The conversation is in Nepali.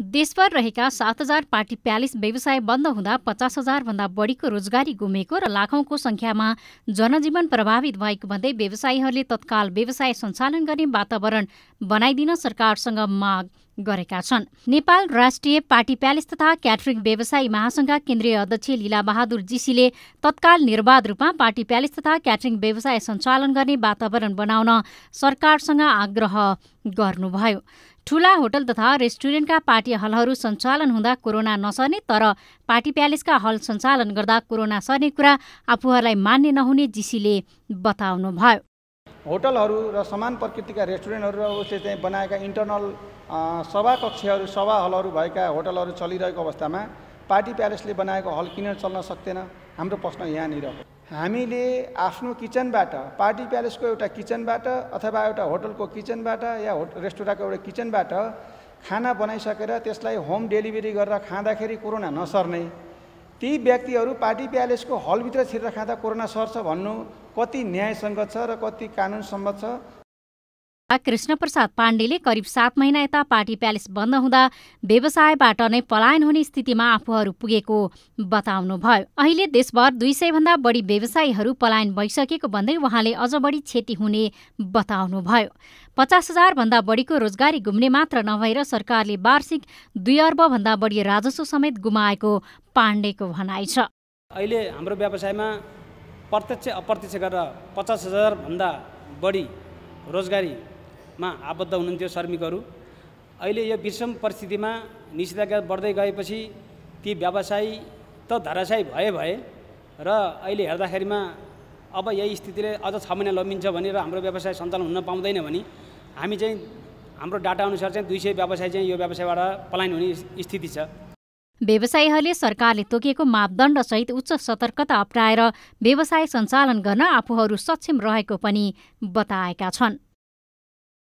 देशभर रहेका सात हजार पार्टी प्यालेस व्यवसाय बन्द हुँदा पचास हजारभन्दा बढीको रोजगारी गुमेको र लाखौंको संख्यामा जनजीवन प्रभावित भएको भन्दै व्यवसायीहरूले तत्काल व्यवसाय सञ्चालन गर्ने वातावरण बनाइदिन सरकारसँग माग गरेका छन् नेपाल राष्ट्रिय पार्टी प्यालेस तथा क्याटरिङ व्यवसायी महासंघका केन्द्रीय अध्यक्ष लीला बहादुर जीसीले तत्काल निर्वाध रूपमा पार्टी प्यालेस तथा क्याटरिङ व्यवसाय सञ्चालन गर्ने वातावरण बनाउन सरकारसँग आग्रह गर्नुभयो ठूला होटल तथा रेस्टुरेन्टका पार्टी हलहरू सञ्चालन हुँदा कोरोना नसर्ने तर पार्टी प्यालेसका हल सञ्चालन गर्दा कोरोना सर्ने कुरा आफूहरूलाई मान्य नहुने जीसीले बताउनुभयो होटलहरू र समान प्रकृतिका रेस्टुरेन्टहरू र उसले चाहिँ बनाएका इन्टर्नल सभाकक्षहरू सभा हलहरू भएका होटलहरू चलिरहेको अवस्थामा पार्टी प्यालेसले बनाएको हल किन चल्न सक्दैन हाम्रो प्रश्न यहाँनिर हो हामीले आफ्नो किचनबाट पार्टी प्यालेसको एउटा किचनबाट अथवा एउटा होटलको किचनबाट या होट रेस्टुरेन्टको एउटा किचनबाट खाना बनाइसकेर त्यसलाई होम डेलिभरी गरेर खाँदाखेरि कोरोना नसर्ने ती व्यक्तिहरू पार्टी प्यालेसको हलभित्र छिरेर खाँदा कोरोना सर्छ भन्नु कति न्यायसङ्गत छ र कति कानुनसम्मत छ कृष्णप्रसाद पाण्डेले करिब सात महिना यता पार्टी प्यालेस बन्द हुँदा व्यवसायबाट नै पलायन हुने स्थितिमा आफूहरू पुगेको बताउनुभयो अहिले देशभर दुई भन्दा बढी व्यवसायीहरू पलायन भइसकेको भन्दै उहाँले अझ बढी क्षति हुने बताउनुभयो पचास भन्दा बढीको रोजगारी गुम्ने मात्र नभएर सरकारले वार्षिक दुई भन्दा बढी राजस्व समेत गुमाएको पाण्डेको भनाइ छ अहिले हाम्रो व्यवसायमा प्रत्यक्ष अप्रत्यक्ष गरेर पचास हजारभन्दा बढी रोजगारी मा आबद्ध हुनुहुन्थ्यो श्रमिकहरू अहिले यो विषम परिस्थितिमा निषेधाज्ञा बढ्दै गएपछि ती व्यवसायी त धराशायी भए भए र अहिले हेर्दाखेरिमा अब यही स्थितिले अझ छ महिना लम्बिन्छ भने र हाम्रो व्यवसाय सञ्चालन हुन पाउँदैन भने हामी चाहिँ हाम्रो डाटाअनुसार चाहिँ दुई सय व्यवसाय चाहिँ यो व्यवसायबाट पलायन हुने स्थिति छ व्यवसायीहरूले सरकारले तोकेको मापदण्डसहित उच्च सतर्कता अप्नाएर व्यवसाय सञ्चालन गर्न आफूहरू सक्षम रहेको पनि बताएका छन्